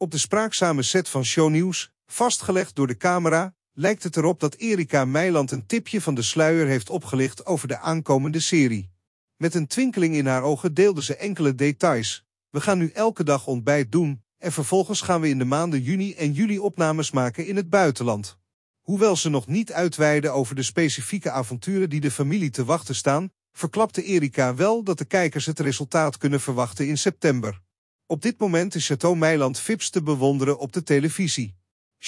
Op de spraakzame set van shownieuws, vastgelegd door de camera, lijkt het erop dat Erika Meiland een tipje van de sluier heeft opgelicht over de aankomende serie. Met een twinkeling in haar ogen deelde ze enkele details. We gaan nu elke dag ontbijt doen en vervolgens gaan we in de maanden juni en juli opnames maken in het buitenland. Hoewel ze nog niet uitweiden over de specifieke avonturen die de familie te wachten staan, verklapte Erika wel dat de kijkers het resultaat kunnen verwachten in september. Op dit moment is Chateau Meiland Vips te bewonderen op de televisie.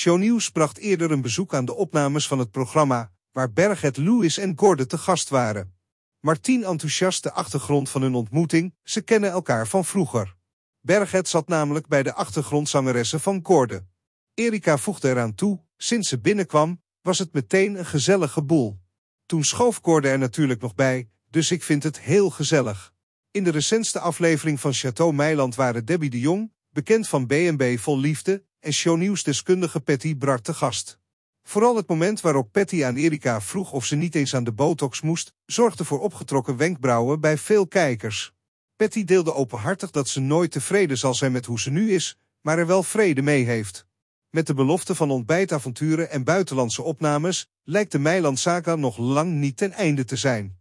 News bracht eerder een bezoek aan de opnames van het programma, waar Berget, Lewis en Gordon te gast waren. Martien enthousiast de achtergrond van hun ontmoeting, ze kennen elkaar van vroeger. Berget zat namelijk bij de achtergrondzangeresse van Gordon. Erika voegde eraan toe, sinds ze binnenkwam, was het meteen een gezellige boel. Toen schoof Gordon er natuurlijk nog bij, dus ik vind het heel gezellig. In de recentste aflevering van Chateau Meiland waren Debbie de Jong, bekend van BNB Vol Liefde, en shownieuwsdeskundige Patty Brak te gast. Vooral het moment waarop Patty aan Erika vroeg of ze niet eens aan de botox moest, zorgde voor opgetrokken wenkbrauwen bij veel kijkers. Patty deelde openhartig dat ze nooit tevreden zal zijn met hoe ze nu is, maar er wel vrede mee heeft. Met de belofte van ontbijtavonturen en buitenlandse opnames lijkt de Meiland-saga nog lang niet ten einde te zijn.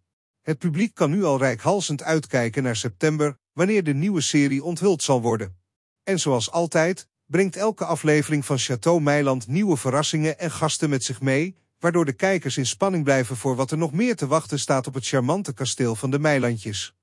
Het publiek kan nu al rijkhalsend uitkijken naar september, wanneer de nieuwe serie onthuld zal worden. En zoals altijd, brengt elke aflevering van Chateau Meiland nieuwe verrassingen en gasten met zich mee, waardoor de kijkers in spanning blijven voor wat er nog meer te wachten staat op het charmante kasteel van de Meilandjes.